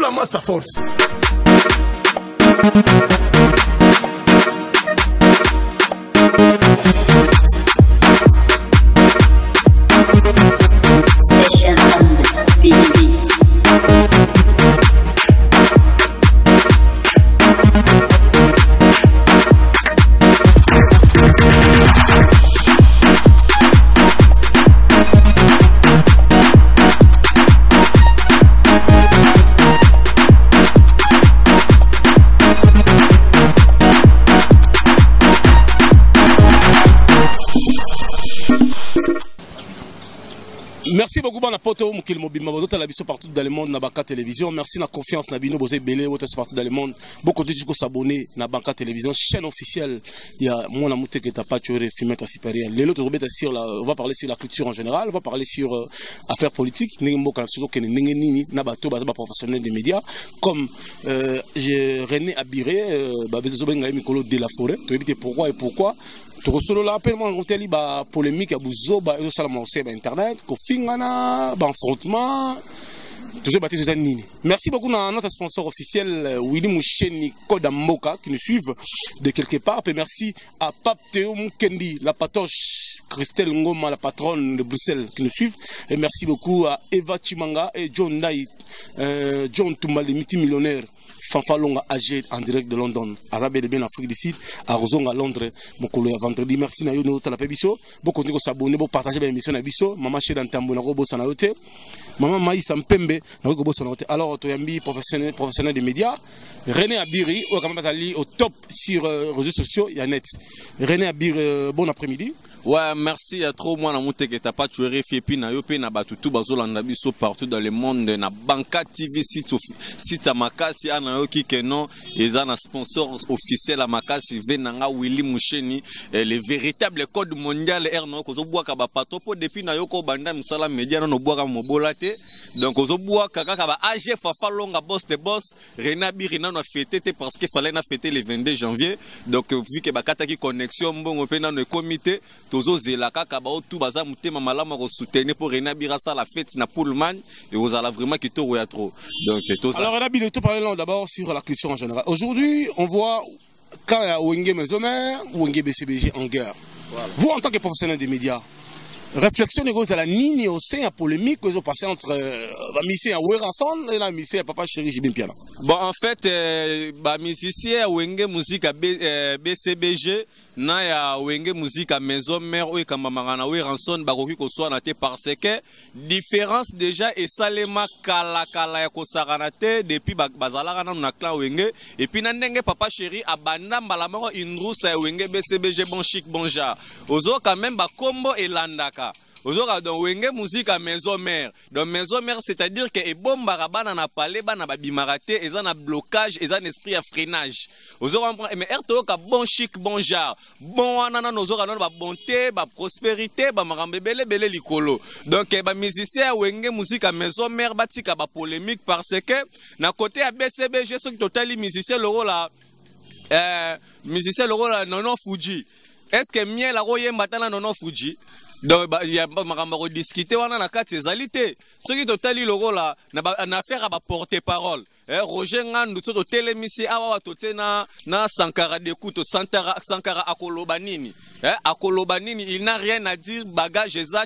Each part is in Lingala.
la massa force. merci beaucoup mon po to mokili mobimba bozotala partout dans le monde na la télévision merci na confiance na bino boza ebele partout dans le monde bokontinue kosabone na banka télévision chaîne officielle ya mwana moteketa pacho refumetre supérieur Vous tozobeta sur la, on va parler sur la culture en général on va parler sur euh, affaires politiques ndenge mboka na biso ezokende ndenge nini na bato baza professionnel des médias comme euh, rené abiré euh, babezobenga ye mikolo de la forêt toyebi te pourquoi et pourquoi tout tokosolola mpe mwana koteli bapolémike ya buzoba ezosala morceau ya internet, kofingana baenfrontement tozoyeba te toza nini merci beaucoup na notre sponsor officiel euh, willi musheni koda mboka qui nous suivent de quelque part et merci à pape Théo mokendi la patoche Christelle Ngoma, la patronne de Bruxelles, qui nous suivent. Et merci beaucoup à Eva Chimanga et John Knight, euh, John Touma, les multimillionnaires. Fanfalonga âgé en direct de London. Arabe de bien Afrique du Sud, à Rosonga, Londres. Mon collègue vendredi. Merci Nayo Noro Talapebiso. Bon continuez à s'abonner, bon partager l'émission Nabiso. Maman Chez Dantambo, Nago de Maman Maïs Mpembe, Nago Bossanaote. Alors, Toyambi, professionnel, professionnel des médias. René Abiri, au top sur les euh, réseaux sociaux, il René Abiri, euh, bon après-midi. Ouais, merci à trop moi na muteketa pa tuere fiepi na yo pe na bato tout bazolanda biso partout dans le monde na Banca TV site site ya makasi ana yo kike non eza na sponsor officiel ya makasi ve na nga Willy Musheni eh, le véritable code mondial air na kozobwaka bapato po depuis na yo ko banda misala media na no bwaka mobola te donc bois, kaka ba ag fafa longa boss de boss rena birina na fêté parce qu'il fallait na fêter le 22 janvier donc euh, vu que bakataki connexion mbongo mpe nano comité, tozo zela kaka tout baza malama malamu soutenir pour rena bir la fête na poulemagne et vous allez vraiment kitoko ya trop donc alors rena bir tout parler d'abord sur la culture en général aujourd'hui on voit quand il y a Wenge Mesomer, Wenge BCBG en guerre. Voilà. Vous, en tant que professionnel des médias, réflexion ekozala nini ose ya polémique ezopase entre bamisien ya werason na misien ya papa chéri jibin piana bon en fait euh, bamisicien ya wenge musika bcbg euh, na ya wenge muzika maison mare oyo ekambamaka na oyo ranson bakoki koswana te parce que différence déjà esalema kalakala ya kosakana te depuis bazalaka nanu na clan wenge epui na ndenge papa sheri abanda mbala moko indrusa ya wenge bcbg bon chic bon jar ozo quand même bakombo elandaka ozoka donc wenge muzika maison mère donc maison mère c'est-à-dire que ebombaka bana na pale bana babimaka te eza na blocage eza na esprit ya freinage ozokomprendre eh, mais ere toyoka bon chic bon genre bon wana nano ozoka nano babonté baprospérité bamakambo ebelebele likolo donc eh, bamusicien ya wenge muzika maison mère batika bapolémique parce que na côté ya bcbg soki totali musicien lokola eh, musicien lokola nono fuji est ce que miel akoyemba tala nono fuji donc ya makambo ya kodiskite wana na kati ezali te soki totali lokola na affaire ya baporte parole Eh, roger ngandu so totelemisi awa ah, awa totie na, na sankara dekuto sankara, sankara akoloba nini eh, akoloba nini il n'a rien à dire bagage eza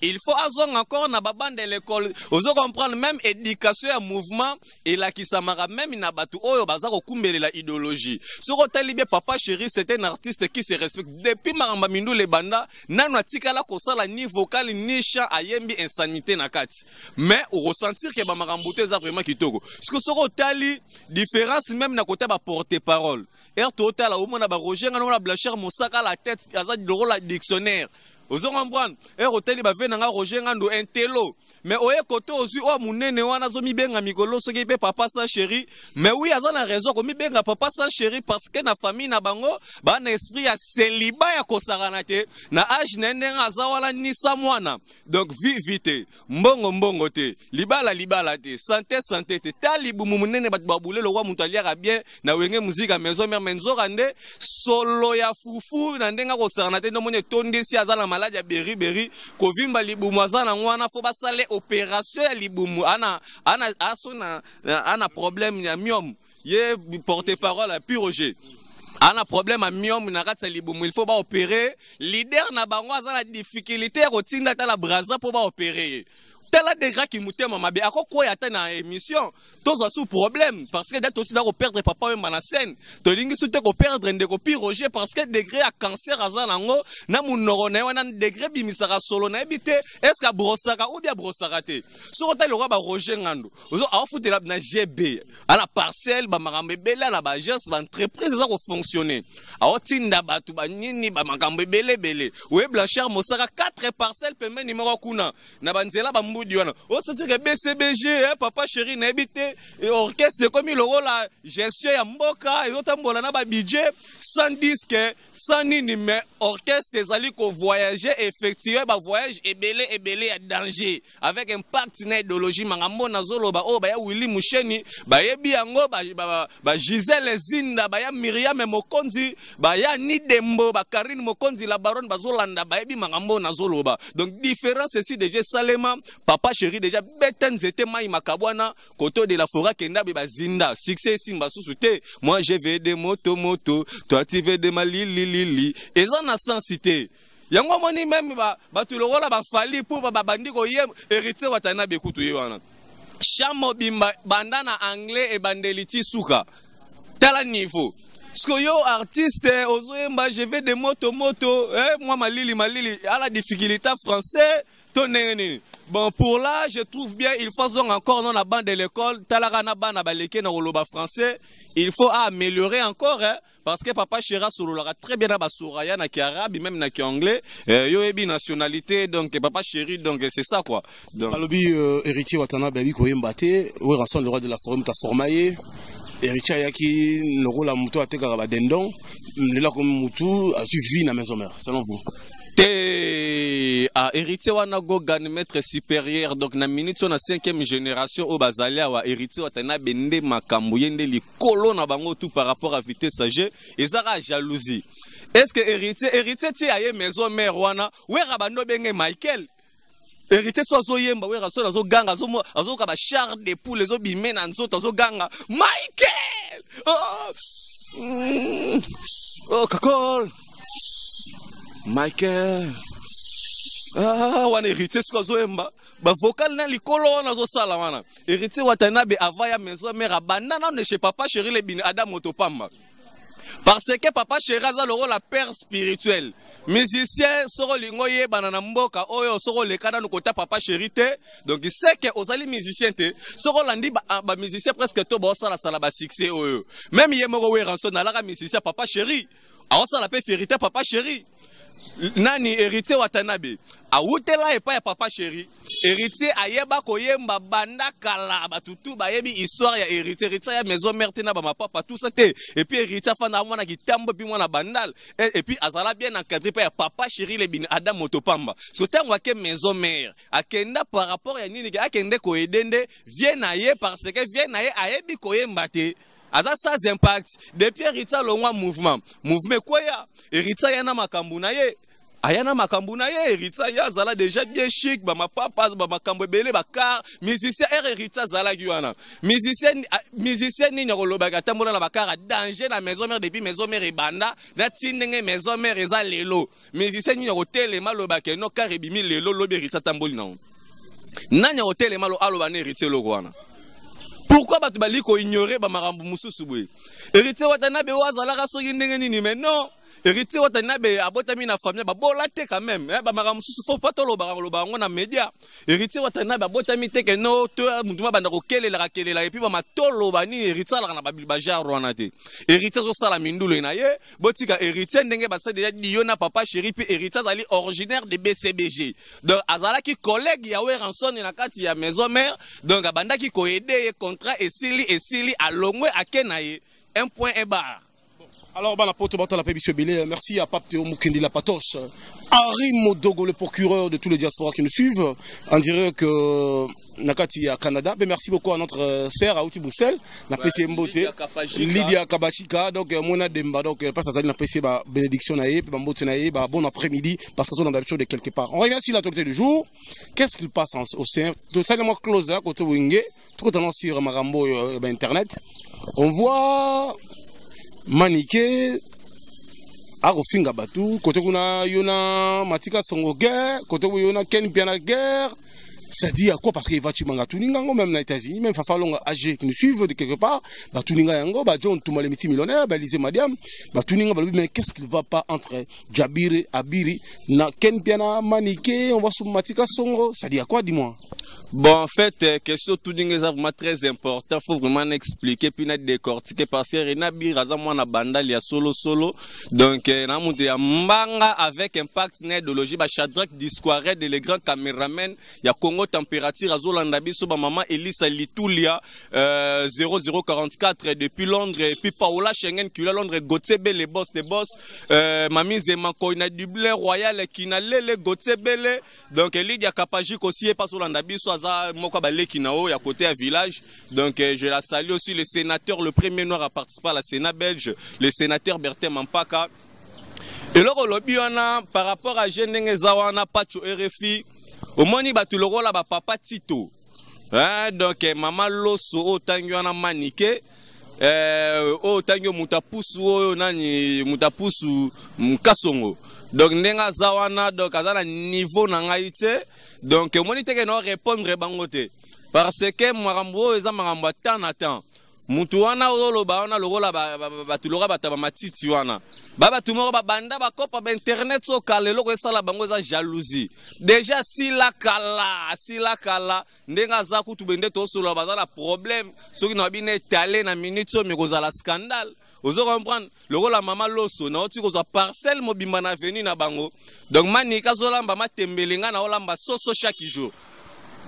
il faut azonga encore na babanda l'école. Vous ozo comprendre même éducation ya mouvement elakisamaka même na bato oyo baza kokumbelela idéologie soki otali bien papa chéri c'est un artiste qui se respecte depuis makambo mindula ebanda nanu atikala kosala ni vocal ni chant ayembi insanité na kati mais au ressentir que te eza vraiment kitoko soki soko otali différence même na kota baporte parole ere totala omona baroger ngana omona blanchard mosaka la tête aza lokola dictionnaire ozo comprendre ere eh, oteli bave na nga roger ngando intelo me oye kote ozwi oyo oh, monene wana azomibenga mikolo soki mpe papa sa chéri me wi aza na raison akomibenga papa sa chéri parce que na famille na bango baa na esprit ya seliba ya kosakana te na age na ye ndenge aza wana nisa mwana donc vivi te mbongo mbongo te libala libala te sante sante te ta libumu monene bato babule lokwa moto aliaka bien na wenge muzika maison mere me nzoka nde solo ya fufu na ndenge akosakana te ndomoni etondisi aza na malade ya beri beri kovimba libumu aza nango wana fo basale opération ya libumu ana, ana, aso na, ana problème ya miome ye porte parole ya puroger ana problème amiomu na kati ya libumu il faut baopere lider na bango aza na difficulté ya kotinda ata na braza mpo baopere ye tala deraki motema mabe akokwea te na émission tozwa su problème parce que da tosi da koperdre papa wemba na scène tolingi su te koperdre ndeko pi roger parce que degré ya cancer aza nango na monoko na ye wana degré bimisaka solo nayebi te est ce abrosaka ou bien abrosaka te soki otali lokwa baroger ngando ozo aofutela na gb ana parcelle bamakambo ebele ana bageste baentreprise eza kofonctionne aotinda bato banini bamakambo ebele ebele oye blanchard mosaka 4 parcelle pembe nimero kuna na banzela bambu studi wana osotika oh, bcbg eh, papa sheri nayebi te orchestre ekomi lokola gestion ya mboka ezotambola na babidget sans diske sans nini me orchestre ezali kovoyage effectue bavoyage ebele ebele ya danger avec impact na idéologie mangambo nazoloba oyo oh, baya willi musheni bayebi yango bagisele zinda baya miriame mokonzi baya nidembo bakarine mokonzi la baron bazolanda bayebi mangambo nazoloba donc différence esi deja esalema papa sheri deja bete nzete mayimaka bwana koto de la fora kendabe bazinda succès esimba susu te moi gvd motomoto toativede malililili eza na sensi te yango omoni meme bato lokola bafali mpo babandi koye héritier watana bekutu ye wana cha mobimba banda na anglais ebandeli ti suka tala niveau soki yo artiste ozoyemba gv de motomoto eh, mwa malili malili ala difficulté français to ndenge nini Bon, pour là, je trouve bien, il faut encore dans la bande de l'école, Talarana Bana Baleke, loba français, il faut améliorer encore, hein, parce que papa Chira Sololara très bien à Basouraya, na qui arabe, même na qui anglais, euh, yoébi nationalité, donc papa chéri, donc c'est ça quoi. Donc. Alobi, euh, héritier Watana Babi ben, Koyembate, oui, rassemble le roi de la forme, ta formaillé. héritier à norola moto atekaka badendon lelo akomi moutou a vie na maison mère. selon vous te ah, héritier wana gogane maître supérieur donc na minute oyo na 5e génération oyo bazali awa héritier watani abende nde makambo ye nde likolo na bango tout par rapport à vitesse age eza kaka jalousie est ce que héritier héritier ti aye maison mare wana wera bando obenge michael héritier so azoyemba wera soni azoganga azoyoka bachar de poule ezobime na nzoto azoganga michael oh, mm, oh, kakol michael ah, wana héritier soki azoyemba bavokale na likolo wana azosala wana héritier watani na be ava ya maison mare abanda nano chez papa chéri lebini adam moto pamba parce que papa chéri aza lokola père spirituel musicien soko olingi oyebana na mboka oyo soko oleka nanu kota papa chéri te donc seke ozali musicien te soko olandi bamusicien ba ah, presque to baosalasala basuccès oyo même ye moko weranso nalaka musicien papa chéri aosala mpe ferite papa chéri nani héritier watanabe awutela epai ya papa sheri héritier ayeba koyemba banda kala bato tu bayebi histoire ya héritier héritier ya maison mare te na bamapapa tusa te epuis héritier afandaka mwana kitambo epuis mwana bandala epuis azala bien encadré mpe ya papa sheri lebini adam moto pamba so ntango ake maison mare akenda par rapport ya nini akende koyede nde vie na ye parce que vie na ye ayebi koyemba te aza sans impact depuis eritsa alongwa mouvement mouvement ekwea eritsa aya na makambo na ye aya ah, na makambo na ye eritsa ye azala déjà bien chic bamapapa bamakambo ebele bakar musicien ere eritsa azalaki wana musicien ah, nini akolobaki atambola na bakar adanger na maison mare depuis maison mare ebanda nati ndenge maison mare eza lelo musicien nini akotelema alobaki no kar ebimi lelo lobi eritsa atamboli nango nani akotelema aloba na eritsa eloko wana pourquoi bato bali koignore bamakambo mosusu boye héritier watanabe oyo azalaka soki ndenge nini mais non héritier oyo tandi na be abotami na famille babola te quand même eh, bamakambo mosusu fo mpa tolobakaloba yango na média héritier oyo tandi na be abotami te keno to mutu ma banda kokelelaka kelela epui bamatoloba nini héritier alaka na bajar wana te héritier azosala mindulu na ye botika héritier ndenge basali deja dio na papa chéri mpe héritier azali originaire de bcbg donc azalaki collègue ya weranson na kati ya maison mare donc abandaki koyede ye contrat esili esili alongwe ake na ye 1 point 1 bar Alors, bah la porte la paix, monsieur merci à Pape Théo Moukendi patoche. Harry Modogo, le procureur de tous les diasporas qui nous suivent. On dirait que euh, Nakati à Canada. Mais ben, merci beaucoup à notre euh, serre à Outi Bruxelles, la PCM Mbote, Lydia Kabachika, donc euh, Mona Demba, donc passe à la PC bah, bénédiction naïe, Mbote bah, bah, bon après-midi, parce que sont dans de quelque part. On revient sur l'actualité du jour. Qu'est-ce qu'il passe au sein Tout ça, Closer à côté Wingé, tout le sur Marambo, ben, internet. On voit manike akofinga bato kote kuna yo na matika songo guerre kote yo na ken mpia na guerre c'est-à-dire quoi parce que evatuminga atuninga yango même na états-unis même fafalonga ag qui nous suivent de quelque part batuninga yango bajohn tumalemiti millionnaire baelise madiam batuninga balobi mais qu'est ce qu'il va pas entre jabire abiri na ken mpe na manike on va sumatika songo c'est-à-dire quoi dis-moi Bon, en fait, euh, question tout d'une est vraiment très important. Faut vraiment expliquer puis net décortiquer parce que Rena Biraza moi na bandal ya solo solo. Donc euh, na monte ya manga avec impact na idéologie ba Shadrach Disquaret et les grands caméramans ya Congo yango température azolanda biso bamama elisa litulia euh, 0044 depuis londres puis paola schengen kula londres gotsebele bos de bos euh, mami nzema koina dublin royal kina lele gotsebele donc ligue ya kapajik aussi ye mpe azolanda biso aza moko ya baleki na oyo ya kote ya village donc euh, je la salue aussi le sénateur le premier noir à participer à la sénat belge le sénateur bertin mampaka eloko olobi wana par rapport à je ndenge eza wana pacho rfi omoni bato lokola bapapa tito eh, donk mama loso oyo tangi wana manike eh, oyo tangi oyo moto apusu oyo nani moto apusu mkasongo donc ndenge aza wana donc aza na niveau na ngai te donc omoni teke na orépondre bango te parce que makambo oyo eza makambo ya temps na temps mutu wana ozoloba wana lokola bato loka bato ya bamatiti wana ba bato moko babanda bakopa bainternet so kala eloko esala bango eza jalousie deja asila kala asila kala ndenge aza kutu bende tosolola baza na problème soki na babino etale na minute oyo mekozala scandale ozo comprendre lokola mama loso naoti kozwa parcelle mobimba na avenu na bango donc manika azolamba matembele ngai naolamba soso chaque jour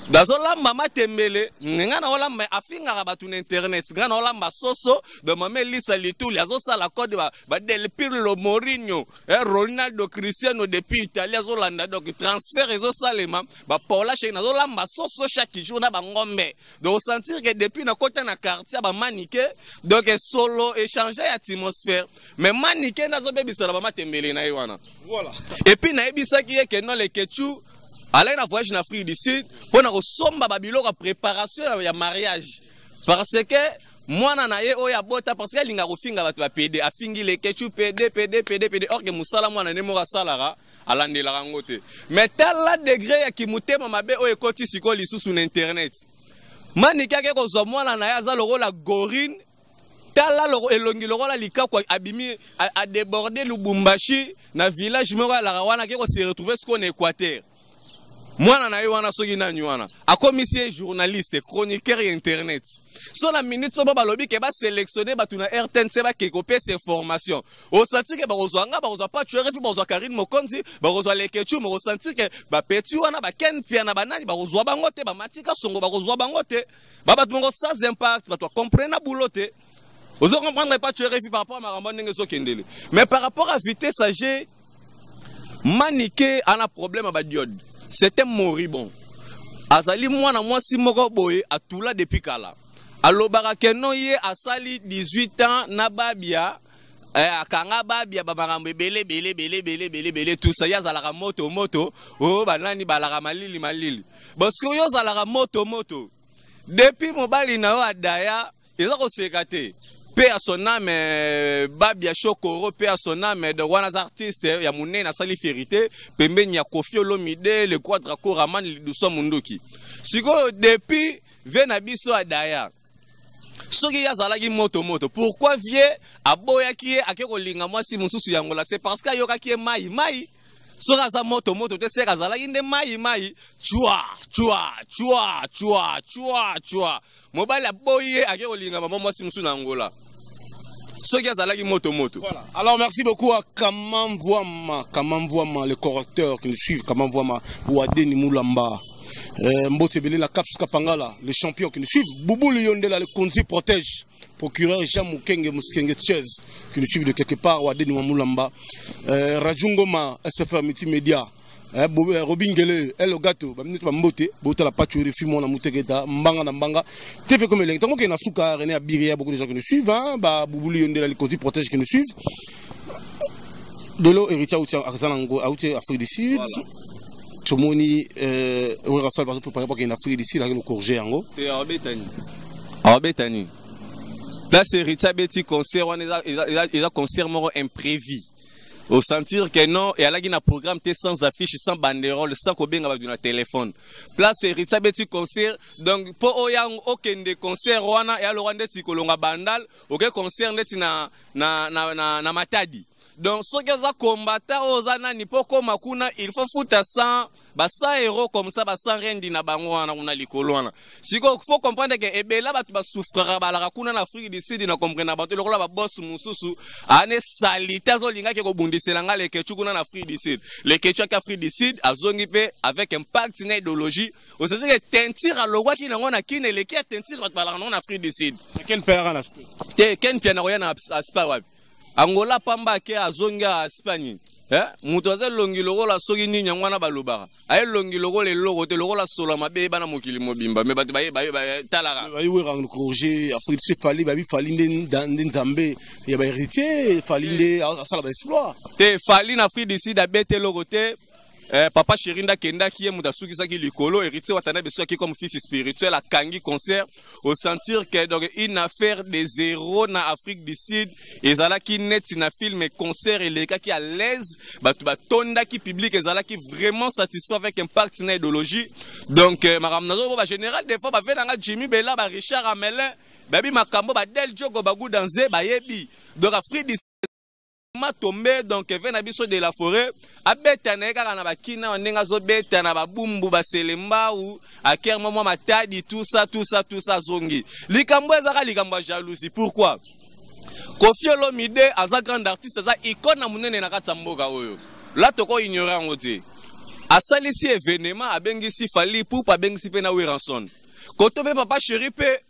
nazolamba matembele ngai naolamba afingaka bato na internet ngai naolamba soso de mama elisa lituli azosala code badelpirlo morinio eh, ronaldo cristiano depuis italie azolanda donc transfert ezosalema bapaula shek nazolamba soso chaque jour na bangombe donc osentir ke depuis nakota na quartier ya bamanike donc eh, solo échange ya atmosphère mais manike nde azobebisana bamatembele na ye wana voilà. epuis nayebisaki ye ke no leketu alai na voyage na afrique du sud mpo na kosomba babiloko ya préparation ya mariage parce que mwana na eh, oh, ye oyo abota parce que alinga kofinga bato bapede afingi lekecu pede pede pede pede orke mosala mwana nde moko asalaka alandelaka yango te mai tala degre ya kimotema mabe oyo ekoti sikoyo lisusu na internet maniki ake kozwa mwana na ye aza lokola gorine tala elongi lokola likakwa abimi adeborde lubumbashi na village moko alaka wana ake kose retrouve sikoyo na équateur mwana na ye wana soki nani wana akomi si ye journaliste chroniqueur ya internet so na minute so mpo balobi ke baselectionne bato na rtnc bakei kopesa information osanti ke bakozwa nga bakozwa patrerefi bakozwa karine mokonzi bakozwa lekechum okosanti ke bapeti wana bakenpia na banani bakozwa bango te bamatika songo bakozwa bango te babato moko sans impact bato bacomprena bulo te ozo comprendre patrerefi par rapport ya makambo ndenge ezokendele mais par rapport ya vitese age manike ana problème ya badiode c'était moribond azali mwana mwasi moko boye atula depuis kala alobaka keno ye asali 18 ans na babia eh, akanga babia bamakambo ebele ebele ebele ebele ebele ebele tusa ye azalaka moto moto oyo oh, banani balaka malili malili parceke oyo ozalaka moto moto depuis mobali na yo adaya eza koseka te mpe ya son ame euh, babi ya shokoro mpe ya son ame donc wana aza artiste ya monene asali fierité pembeni ya kofi olomide le quadre ako raman liduso munduki sikoyo depuis vie na biso adaya soki ye azalaki moto moto pourquoi vie aboyaki ye ake kolinga mwasi mosusu yangola se parce que ayokaki ye mai mai soki aza moto moto te sere azalaki nde mai mai cwa cwa cwa cwa cwa cwa mobali aboyi ye ake kolinga mama mwasi mosusu na ngola qui moto moto. Voilà. Alors merci beaucoup à Kamam Vuama, le correcteurs qui nous suivent, Kamamvouama, Wadeni Moulamba. Euh, Mbotebele, la Caps Kapangala, les champions qui nous suivent. Boubou Lyondela, le conduit protège. Procureur Jean Moukenge Mouskenge Tchez, qui nous suivent de quelque part, Wadeni Moulamba. Euh, Rajungoma, SFR Multimédia. Eh, robi ngele eloga eh, to bamini to bambo te botala pacori fi mwana muteke ta mbanga na mbanga te fe comme elenge ntango okende na suka rené abiri ya beaucoup de gens qui nous suivent babubulu yo ndela likonzi protège qui nous suivent dolo héritier auti aza nango auti afrique du sud tomoni orera sale bazo préparé po akende afrique du sud akende corge yango aobetani place héritier abeti concert wana eza concert moko imprévis osentir ke non eyalaki na programme te sans affiche sans banderole sans kobenga bato na telefone place héritier abeti concert donc mpo oya okende concert wana eyalokwa ndeti kolonga bandal oke concert ndeti na, na, na, na, na matadi donc soki oza kombata oyo oza nani mpo okóma kuna il faut futa 100 ba 100 euro comme ça ba 100 rendi na bango wana kuna likolo wana sikoyo faut comprendre ke ebela bato basufraka balaka kuna na afrique du sud na comprendre na bato lokola babosi mosusu ane ah, sali te azolingaki kobundisela nga lekechu kuna na afrique du sud lekechu aki afrique du sud azongi mpe avec impact na idéologie osezi ke tentire alongwaki nango na kini eleki ya tentire bato balaka nango na afrique du sud ken mpe yaka na te ken mpe na koya na aspar wapi angola pamba ake azongi espagne eh? moto aza elongi lokola soki nini yango wana balobaka ayelongi lokola eloko te lokola solo mabe eyeba na mokili mobimba me bato bayebatalaka bayeweranga projet afrique du sud fali babi fali nde nzambe ya baheritier fali nde asala baexploit te fali na afrique du sud abe te eloko te eh, papa sheri ndakendaki ye moto asukisaki likolo héritier watanda beso yaki comme fils spirituel akangi concert osentir ke donc une affaire de zéro na afrique du sud ezalaki neti na filme concert elekaki à l'aise bato batondaki public ezalaki vraiment satisfait avec impact na idéologie donc eh, makambo nazobo bagénéral des fois babe nanga jimmy bela barichard amelin bayebi makambo badel jogo baguda nze bayebi donc afrique du matombe donc ve na biso de la forêt abeta na ye kaka na bakina oyo ndenge azobeta na babumbu baselembau akere mwa mwa matadi tusa tusa tusa azongi likambo ezaka likambo ya jalousie pourquoi kofi olomide aza grande artiste aza ikone monene na kati ya mboka oyo la tokoignore yango te asalisi evenema abengisi fali poupe abengisi mpe na wiranson koto mpe papa sheri mpe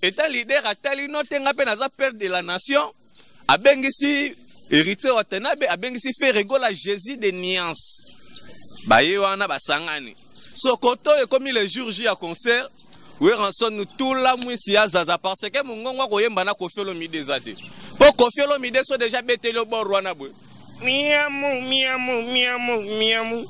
eta lider atali notenga mpe naza pere de la nation abengisi héritier watena be abengisi fere egola jésus de niance baye wana basangani sokoto oyo ekomi le jour j ya concert weransonu tula mwisi azaza parce ke mongongo akoyembana kofi olomide eza te mpo kofi olomide so deja abeteli oboro wana boye miamu miamu miamu miamu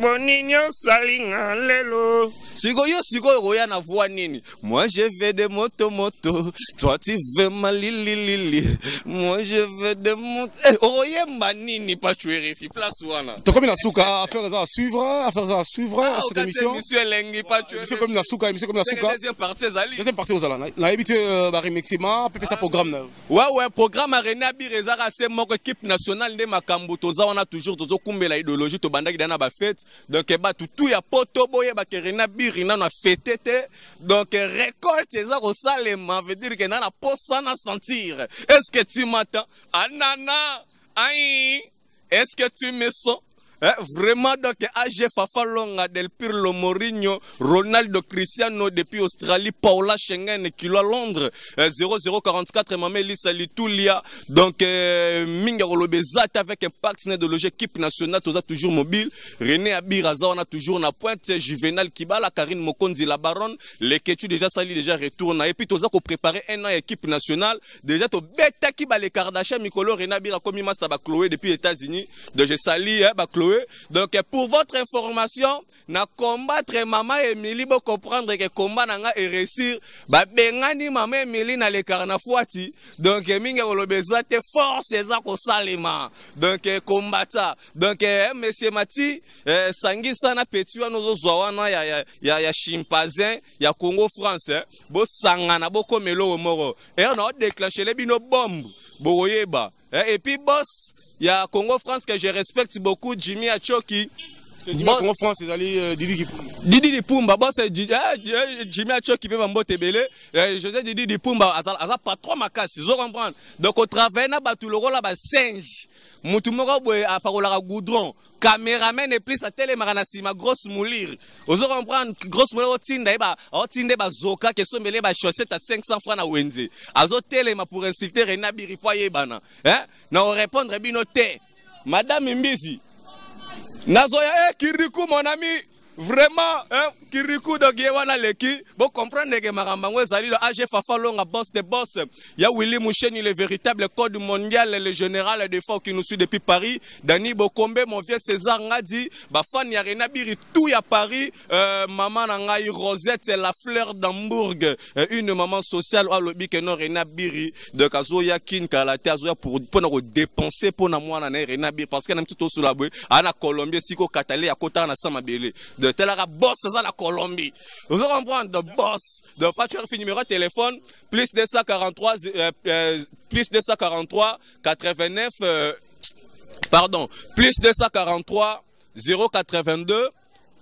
boninyo salinga lelo sikoyo sikoyo koya na voix nini moi je veux de moto moto toi tu veux malililili moi je veux de moto eh, okoyemba nini pachuerefi place wana tokomi na suka affaire eza à suivre affaire eza à suivre ah, cette émission émission elengi pachuerefi komi na suka émission komi na suka deuxième partie ezali deuxième partie ozala nayebi te euh, baremixima apepesa ah, programme na yo wawe programme arene abir ezaka se moko équipe nationale nde makambo toza wana toujours tozokumbela idéologie tobandaki dana bafete donc eh bato tuya poto boyeba ke rena biri nano afete te donc eh, récolte eza kosalema veut dire ke nda na posa na sentir est ce que tu m'attends anana ai est ce que tu me sens Eh, vraiment, donc, AG Fafalonga, Del Pirlo Mourinho, Ronaldo Cristiano depuis Australie, Paula Schengen, Kilo à Londres, eh, 0044, Mameli Salitulia, donc, eh, Minga Rolobezat avec un parc de loge équipe nationale, Toza toujours mobile, René Abiraza, on a toujours na pointe, Juvenal Kibala, Karine Mokondi, la baronne, les Ketu déjà sali, déjà retourne, et puis Toza qu'on préparer un an équipe nationale, déjà, to beta Kibale Kardashian, Mikolo, René Abira, comme Master Chloé depuis États-Unis, déjà sali, eh, Chloé, eux. Donc pour votre information, na combattre maman Emily pour comprendre que combat nanga et réussir. Ba bengani maman Emily na le carnafuati. Donc minga olobeza te force eza ko salema. Donc combattre. Donc eh, monsieur Mati eh, sangisa na petua nozo zwana ya ya ya, ya chimpanzé ya Congo France. Eh. Bo sangana bo komelo moro. Et eh, on a déclenché les bino bombe. Boyeba. Eh, et puis boss ya Congo France que je respecte beaucoup, Jimmy Achoki, Euh, didi dipumba bose eh, eh, eh, jimi atyoki mpe bambote ebele josé didi dipumba aza patron makasi zo comprendre donc otravaille na bato lokola basinge motu moko boye apakolaka goudron cameraman eplis atelemaka na nsima grosse moulire ozo comprendre grosse moulire otinda ye aotinda ye bazoka kesombele ye bachaussette a 500 franc na wenze azotelema pour insulter rena biripo ayebana na korépondre bino te madame mbisi nazoya ekirdi eh, ku mon ami vraiment eh, kiriku donc ye wana leki bocomprendre ndenge makambo yango ezali lo ag fafalonga boss de boss ya willi musheni le véritable code mondial le général de fois qui nous suit depuis paris dani bokombe mon vieux césar ngadi bafani ya rena biri tout ya paris euh, mama na ngai rosette la fleur d'hambourg euh, une maman sociale oyo oh, alobi keno rena biri donc azoya kini kala te azoya mpona kodépense mpona mwana na ye rena biri parce que na mitutu osula boye aa na colombie esika okatale ya kotala na sa mabele donc C'est la arabe, boss, la Colombie. Vous allez comprendre, de boss, de facture, numéro de téléphone, plus 243, euh, euh, plus 243, 89, euh, pardon, plus 243, 082,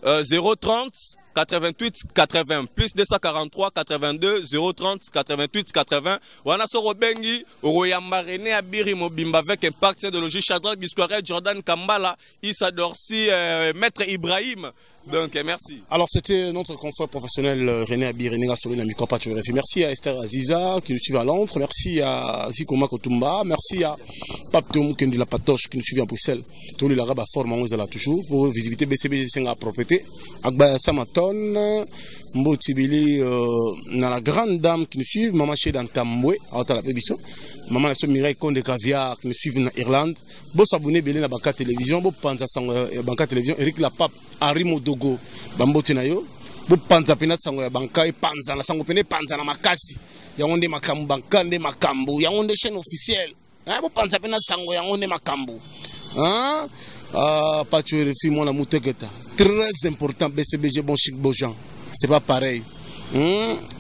030, 88 80 plus 243 82 030 88 80 wana soko robengi. okoyamba René Abiri Mobimba avec impact de logique chadra Gisquaret Jordan Kambala Isadorsi, Maître Ibrahim donc, ben, merci. Alors, c'était notre confrère professionnel euh, René à Gassolé, Micro Merci à Esther Aziza qui nous suit à Londres. Merci à Zikoma Kotumba. Merci à Pape Tom qui nous patoche qui nous suit à Bruxelles. Tout le l'arabe à forme on là toujours pour visiter BCBG c'est une propriété. Agbaya Samaton, Mbotibili, euh, la grande dame qui nous suit, Maman Chez tamoué à Otala Pébisso mama na biso mirai conde caviar me suivent en irlande Bon, s'abonner ebele na banka télévision Bon, bopanza sango son euh, banka télévision la lapape henri modogo bamboti na yo bopanza mpe na sango ya banka epanzana sango mpene epanzana makasi yango nde makambo banka nde makambo yango nde chaîne officielle hein, bopanza mpe Pinat sango yango nde makambo hein, ah, pacho erefi mwana moteketa très important bcbg bon chic bojan c'est pas pareil hmm?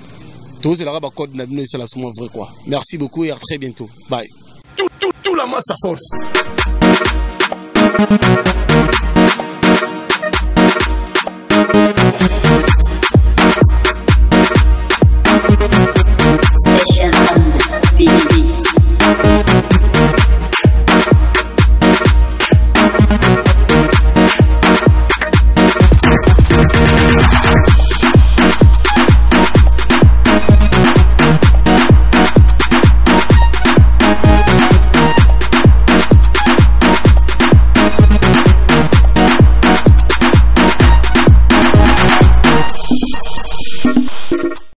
les bacode na bino esala somo vrai quoi merci beaucoup et à très bientôt bye tout, tout, tout la masse à force